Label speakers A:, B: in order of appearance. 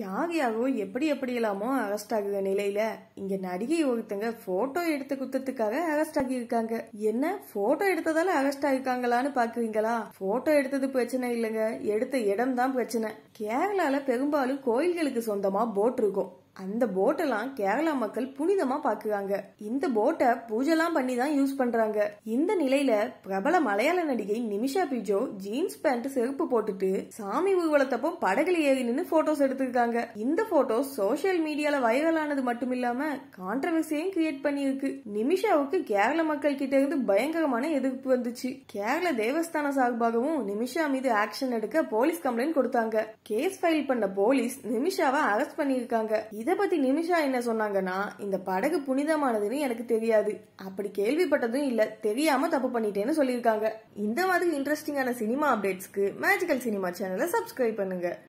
A: யார் யாரோ எப்படி எப்படியெல்லாமோ அரெஸ்ட் ஆகுது நிலையில இங்க நடிகை ஒருத்தங்க போட்டோ எடுத்து குத்தத்துக்காக அரெஸ்ட் ஆகியிருக்காங்க என்ன போட்டோ எடுத்ததால அரெஸ்ட் ஆகிருக்காங்களான்னு பாக்குறீங்களா போட்டோ எடுத்தது பிரச்சனை இல்லைங்க எடுத்த இடம் தான் பிரச்சனை கேரளால பெரும்பாலும் கோயில்களுக்கு சொந்தமா போட் இருக்கும் அந்த போட்டெல்லாம் கேரளா மக்கள் புனிதமா பாக்குறாங்க இந்த போட்டை பூஜைலாம் பண்ணி தான் யூஸ் பண்றாங்க இந்த நிலையில பிரபல மலையாள நடிகை நிமிஷா பிஜோ ஜீன்ஸ் பேண்ட் செருப்பு போட்டுட்டு சாமி ஊர்வலத்தப்போ படகுல ஏறி நின்று போட்டோஸ் எடுத்திருக்காங்க இந்த போட்டோஸ் சோசியல் மீடியால வைரல் ஆனது மட்டும் இல்லாம கான்ட்ரவர்சியையும் கிரியேட் பண்ணியிருக்கு நிமிஷாவுக்கு கேரள மக்கள் கிட்ட இருந்து பயங்கரமான எதிர்ப்பு வந்துச்சு கேரள தேவஸ்தான சார்பாகவும் நிமிஷா மீது ஆக்ஷன் எடுக்க போலீஸ் கம்ப்ளைண்ட் கொடுத்தாங்க கேஸ் ஃபைல் பண்ண போலீஸ் நிமிஷாவை அரெஸ்ட் பண்ணியிருக்காங்க இதை பத்தி நிமிஷா என்ன சொன்னாங்கன்னா இந்த படகு புனிதமானதுன்னு எனக்கு தெரியாது அப்படி கேள்விப்பட்டதும் இல்ல தெரியாம தப்பு பண்ணிட்டேன்னு சொல்லியிருக்காங்க இந்த மாதிரி இன்ட்ரெஸ்டிங்கான சினிமா அப்டேட்ஸ்க்கு மேஜிக்கல் சினிமா சேனலை சப்ஸ்கிரைப் பண்ணுங்க